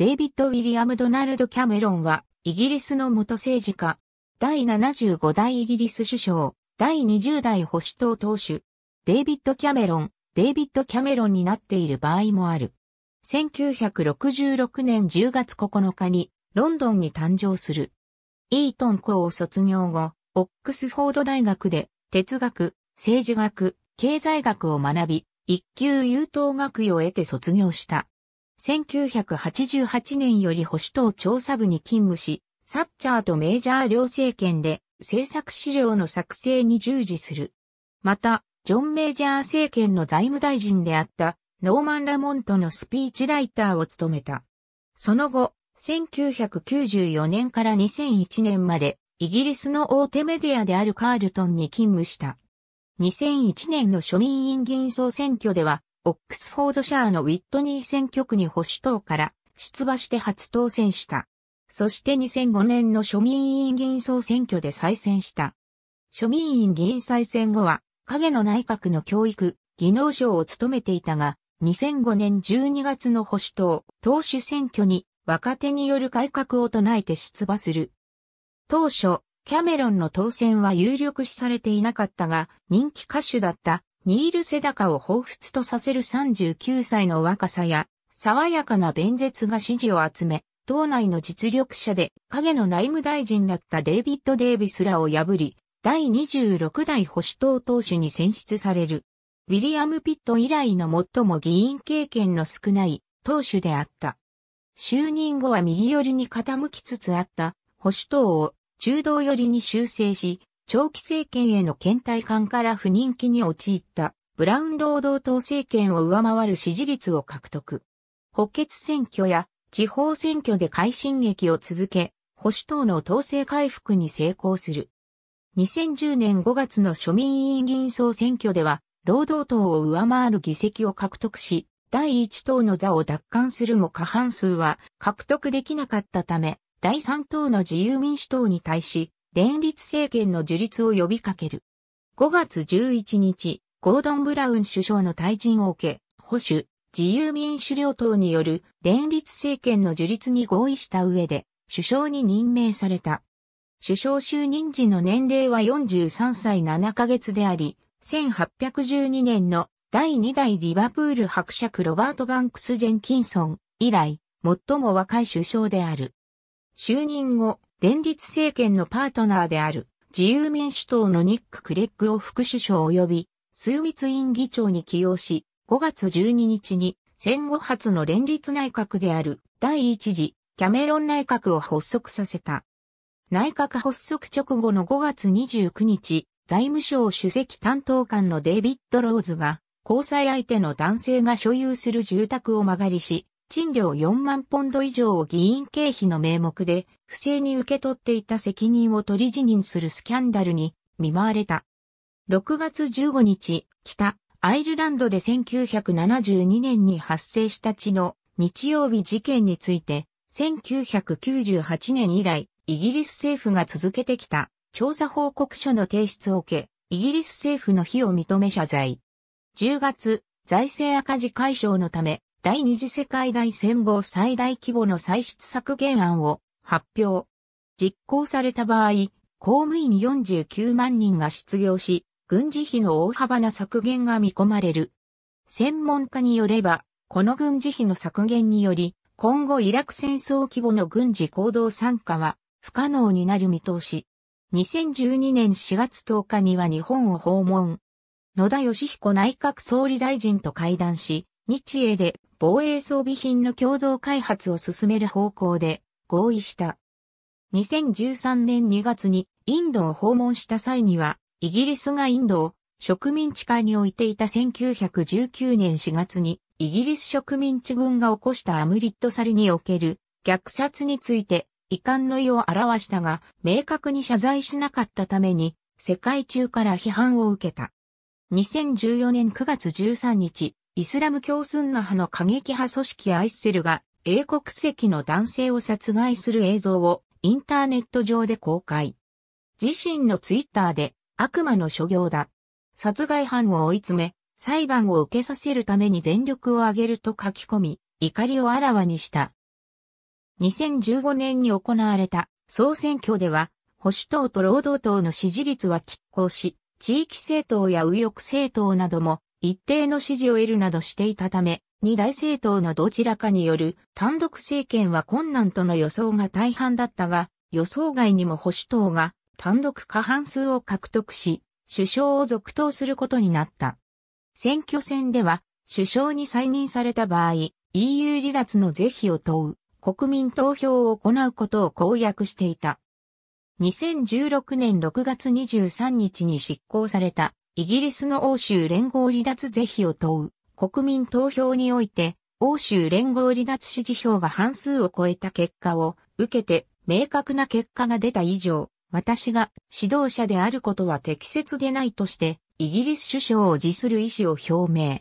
デイビッド・ウィリアム・ドナルド・キャメロンは、イギリスの元政治家、第75代イギリス首相、第20代保守党党首、デイビッド・キャメロン、デイビッド・キャメロンになっている場合もある。1966年10月9日に、ロンドンに誕生する。イートン校を卒業後、オックスフォード大学で、哲学、政治学、経済学を学び、一級優等学位を得て卒業した。1988年より保守党調査部に勤務し、サッチャーとメージャー両政権で政策資料の作成に従事する。また、ジョン・メージャー政権の財務大臣であったノーマン・ラモントのスピーチライターを務めた。その後、1994年から2001年までイギリスの大手メディアであるカールトンに勤務した。2001年の庶民院議員総選挙ではオックスフォードシャーのウィットニー選挙区に保守党から出馬して初当選した。そして2005年の庶民委員議員総選挙で再選した。庶民委員議員再選後は、影の内閣の教育、技能省を務めていたが、2005年12月の保守党、党首選挙に若手による改革を唱えて出馬する。当初、キャメロンの当選は有力視されていなかったが、人気歌手だったニール・セダカを彷彿とさせる39歳の若さや、爽やかな弁舌が支持を集め、党内の実力者で影の内務大臣だったデイビッド・デイビスらを破り、第26代保守党党首に選出される。ウィリアム・ピット以来の最も議員経験の少ない党首であった。就任後は右寄りに傾きつつあった保守党を中道寄りに修正し、長期政権への倦怠感から不人気に陥ったブラウン労働党政権を上回る支持率を獲得。補欠選挙や地方選挙で快進撃を続け、保守党の統制回復に成功する。2010年5月の庶民委員議員総選挙では、労働党を上回る議席を獲得し、第1党の座を奪還するも過半数は獲得できなかったため、第3党の自由民主党に対し、連立政権の樹立を呼びかける。5月11日、ゴードン・ブラウン首相の退陣を受け、保守、自由民主両党による連立政権の樹立に合意した上で、首相に任命された。首相就任時の年齢は43歳7ヶ月であり、1812年の第2代リバプール伯爵ロバート・バンクス・ジェンキンソン以来、最も若い首相である。就任後、連立政権のパートナーである自由民主党のニック・クレッグを副首相及び枢密院議長に起用し、5月12日に戦後初の連立内閣である第一次キャメロン内閣を発足させた。内閣発足直後の5月29日、財務省主席担当官のデイビッド・ローズが、交際相手の男性が所有する住宅を曲がりし、賃料4万ポンド以上を議員経費の名目で不正に受け取っていた責任を取り辞任するスキャンダルに見舞われた。6月15日、北アイルランドで1972年に発生した地の日曜日事件について、1998年以来、イギリス政府が続けてきた調査報告書の提出を受け、イギリス政府の非を認め謝罪。10月、財政赤字解消のため、第二次世界大戦後最大規模の歳出削減案を発表。実行された場合、公務員49万人が失業し、軍事費の大幅な削減が見込まれる。専門家によれば、この軍事費の削減により、今後イラク戦争規模の軍事行動参加は不可能になる見通し。2012年4月10日には日本を訪問。野田義彦内閣総理大臣と会談し、日英で防衛装備品の共同開発を進める方向で合意した。2013年2月にインドを訪問した際には、イギリスがインドを植民地下に置いていた1919年4月に、イギリス植民地軍が起こしたアムリットサルにおける虐殺について遺憾の意を表したが、明確に謝罪しなかったために、世界中から批判を受けた。2014年9月13日、イスラム教スンナ派の過激派組織アイッセルが英国籍の男性を殺害する映像をインターネット上で公開。自身のツイッターで悪魔の所業だ。殺害犯を追い詰め、裁判を受けさせるために全力を挙げると書き込み、怒りをあらわにした。2015年に行われた総選挙では、保守党と労働党の支持率は拮抗し、地域政党や右翼政党なども一定の支持を得るなどしていたため、二大政党のどちらかによる単独政権は困難との予想が大半だったが、予想外にも保守党が単独過半数を獲得し、首相を続投することになった。選挙戦では、首相に再任された場合、EU 離脱の是非を問う国民投票を行うことを公約していた。2016年6月23日に執行されたイギリスの欧州連合離脱是非を問う国民投票において、欧州連合離脱支持票が半数を超えた結果を受けて明確な結果が出た以上、私が指導者であることは適切でないとして、イギリス首相を辞する意思を表明。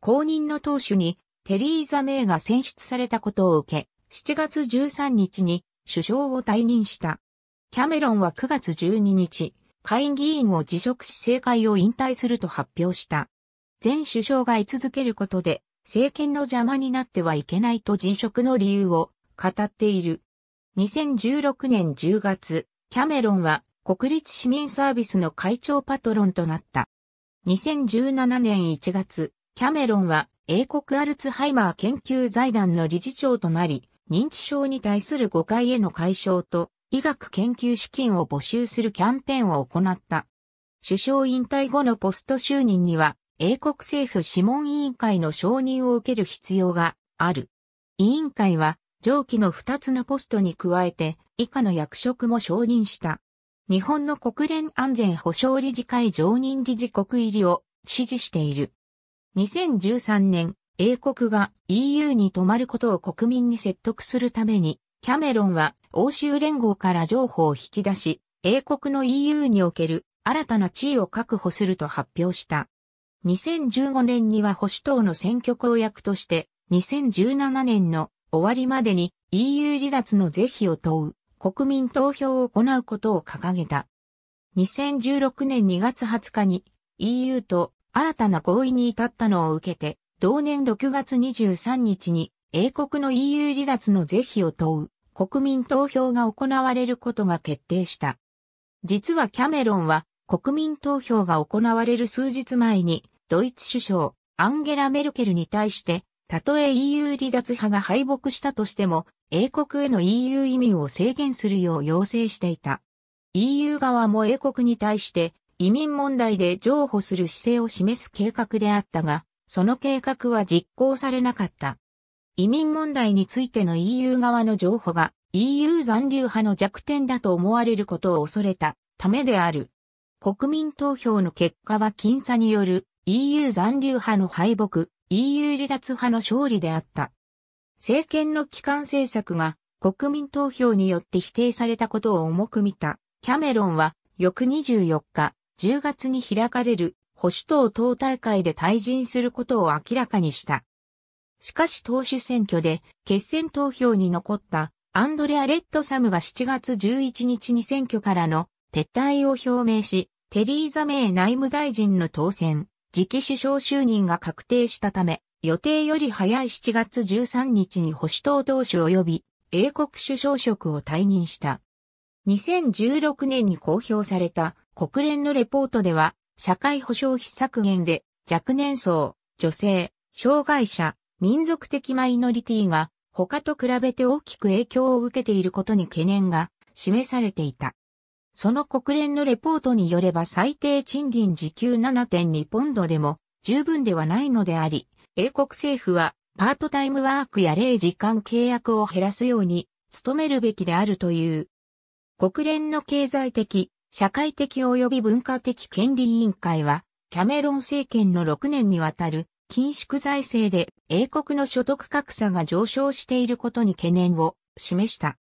後任の党首にテリーザ・メイが選出されたことを受け、7月13日に首相を退任した。キャメロンは9月12日、下院議員を辞職し政界を引退すると発表した。前首相が居続けることで、政権の邪魔になってはいけないと辞職の理由を語っている。2016年10月、キャメロンは国立市民サービスの会長パトロンとなった。2017年1月、キャメロンは英国アルツハイマー研究財団の理事長となり、認知症に対する誤解への解消と医学研究資金を募集するキャンペーンを行った。首相引退後のポスト就任には、英国政府諮問委員会の承認を受ける必要がある。委員会は、上記の2つのポストに加えて、以下の役職も承認した。日本の国連安全保障理事会常任理事国入りを支持している。2013年、英国が EU に泊まることを国民に説得するために、キャメロンは欧州連合から譲歩を引き出し、英国の EU における新たな地位を確保すると発表した。2015年には保守党の選挙公約として、2017年の終わりまでに EU 離脱の是非を問う国民投票を行うことを掲げた。2016年2月20日に EU と新たな合意に至ったのを受けて、同年6月23日に英国の EU 離脱の是非を問う国民投票が行われることが決定した。実はキャメロンは国民投票が行われる数日前にドイツ首相アンゲラ・メルケルに対してたとえ EU 離脱派が敗北したとしても英国への EU 移民を制限するよう要請していた。EU 側も英国に対して移民問題で譲歩する姿勢を示す計画であったが、その計画は実行されなかった。移民問題についての EU 側の情報が EU 残留派の弱点だと思われることを恐れたためである。国民投票の結果は僅差による EU 残留派の敗北、EU 離脱派の勝利であった。政権の基幹政策が国民投票によって否定されたことを重く見たキャメロンは翌24日10月に開かれる保守党党大会で退陣することを明らかにした。しかし党首選挙で決選投票に残ったアンドレア・レッドサムが7月11日に選挙からの撤退を表明し、テリーザ・メイ内務大臣の当選、次期首相就任が確定したため、予定より早い7月13日に保守党党首及び英国首相職を退任した。2016年に公表された国連のレポートでは、社会保障費削減で若年層、女性、障害者、民族的マイノリティが他と比べて大きく影響を受けていることに懸念が示されていた。その国連のレポートによれば最低賃金時給7.2ポンドでも十分ではないのであり、英国政府はパートタイムワークや0時間契約を減らすように努めるべきであるという。国連の経済的、社会的及び文化的権利委員会は、キャメロン政権の6年にわたる緊縮財政で英国の所得格差が上昇していることに懸念を示した。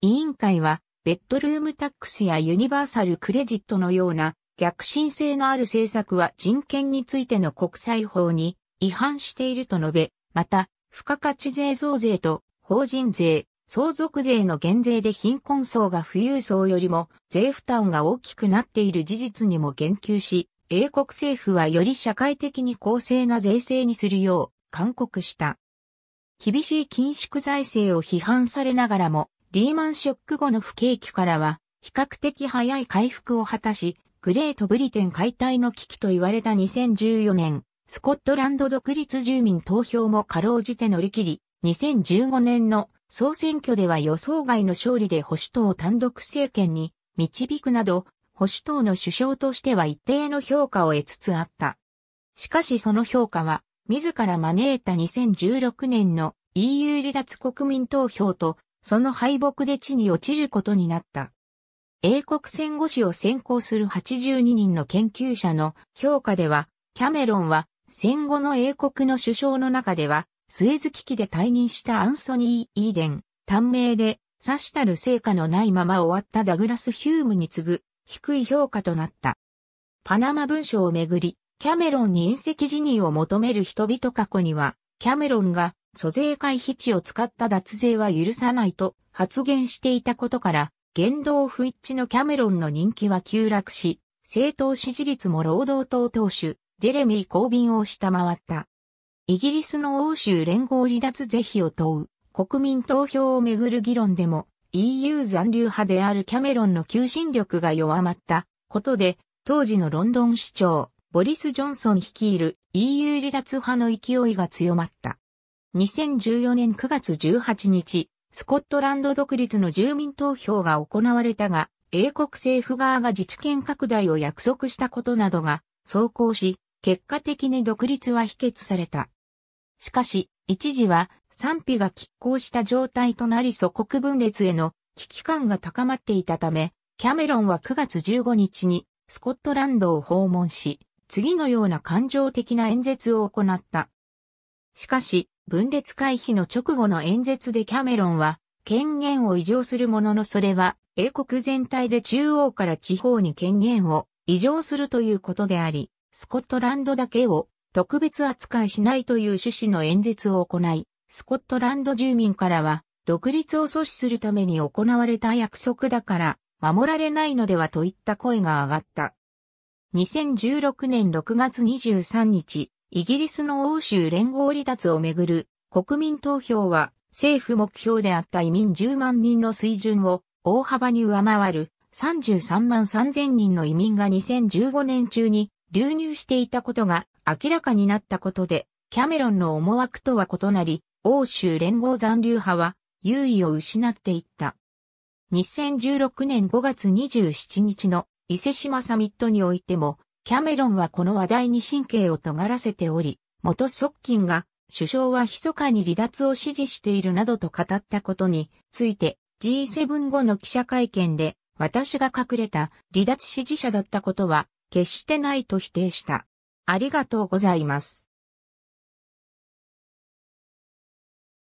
委員会は、ベッドルームタックスやユニバーサルクレジットのような逆進性のある政策は人権についての国際法に違反していると述べ、また、付加価値税増税と法人税、相続税の減税で貧困層が富裕層よりも税負担が大きくなっている事実にも言及し、英国政府はより社会的に公正な税制にするよう勧告した。厳しい緊縮財政を批判されながらも、リーマンショック後の不景気からは、比較的早い回復を果たし、グレートブリテン解体の危機と言われた2014年、スコットランド独立住民投票もかろうじて乗り切り、2015年の総選挙では予想外の勝利で保守党単独政権に導くなど、保守党の首相としては一定の評価を得つつあった。しかしその評価は、自ら招いた2016年の EU 離脱国民投票と、その敗北で地に落ちることになった。英国戦後史を専攻する82人の研究者の評価では、キャメロンは戦後の英国の首相の中では、スエズ危機で退任したアンソニー・イーデン、短命で、さしたる成果のないまま終わったダグラス・ヒュームに次ぐ低い評価となった。パナマ文書をめぐり、キャメロンに隕石辞任を求める人々過去には、キャメロンが租税回避地を使った脱税は許さないと発言していたことから、言動不一致のキャメロンの人気は急落し、政党支持率も労働党党首、ジェレミー・コービンを下回った。イギリスの欧州連合離脱是非を問う国民投票をめぐる議論でも、EU 残留派であるキャメロンの求心力が弱まったことで、当時のロンドン市長、ボリス・ジョンソン率いる EU 離脱派の勢いが強まった。2014年9月18日、スコットランド独立の住民投票が行われたが、英国政府側が自治権拡大を約束したことなどが走行し、結果的に独立は否決された。しかし、一時は賛否が拮抗した状態となり祖国分裂への危機感が高まっていたため、キャメロンは9月15日にスコットランドを訪問し、次のような感情的な演説を行った。しかし、分裂回避の直後の演説でキャメロンは、権限を異常するもののそれは、英国全体で中央から地方に権限を異常するということであり、スコットランドだけを特別扱いしないという趣旨の演説を行い、スコットランド住民からは、独立を阻止するために行われた約束だから、守られないのではといった声が上がった。2016年6月23日、イギリスの欧州連合離脱をめぐる国民投票は政府目標であった移民10万人の水準を大幅に上回る33万3000人の移民が2015年中に流入していたことが明らかになったことでキャメロンの思惑とは異なり欧州連合残留派は優位を失っていった。2016年5月27日の伊勢島サミットにおいても、キャメロンはこの話題に神経を尖らせており、元側近が首相は密かに離脱を支持しているなどと語ったことについて G7 後の記者会見で私が隠れた離脱支持者だったことは決してないと否定した。ありがとうございます。